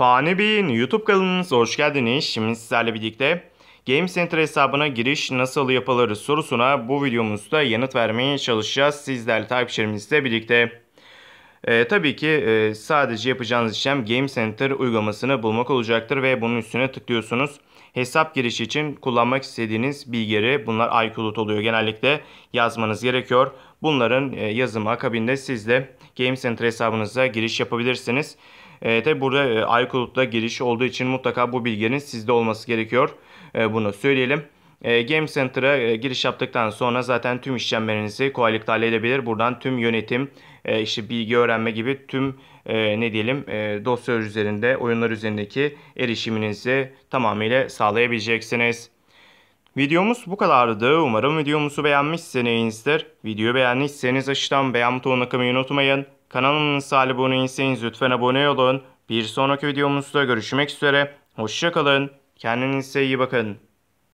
Fani Bey'in YouTube kanalınıza hoş geldiniz. Şimdi sizlerle birlikte Game Center hesabına giriş nasıl yapılır sorusuna bu videomuzda yanıt vermeye çalışacağız. Sizlerle takipçilerimizle birlikte. E, tabii ki e, sadece yapacağınız işlem Game Center uygulamasını bulmak olacaktır ve bunun üstüne tıklıyorsunuz. Hesap girişi için kullanmak istediğiniz bilgileri bunlar iCloud oluyor genellikle yazmanız gerekiyor. Bunların e, yazımı akabinde siz de Game Center hesabınıza giriş yapabilirsiniz. E, Tabi burada e, iCloud'da giriş olduğu için mutlaka bu bilginin sizde olması gerekiyor. E, bunu söyleyelim. E, Game Center'a e, giriş yaptıktan sonra zaten tüm işlemlerinizi kolaylıkla halledebilir. Buradan tüm yönetim, e, işte bilgi öğrenme gibi tüm e, ne diyelim e, dosya üzerinde, oyunlar üzerindeki erişiminizi tamamıyla sağlayabileceksiniz. Videomuz bu kadardı. Umarım videomuzu beğenmişsinizdir. Videoyu beğendiyseniz aşağıdan beğen butonuna kılmayı unutmayın. Kanalımın aboneyseniz lütfen abone olun. Bir sonraki videomuzda görüşmek üzere. Hoşçakalın. Kendinize iyi bakın.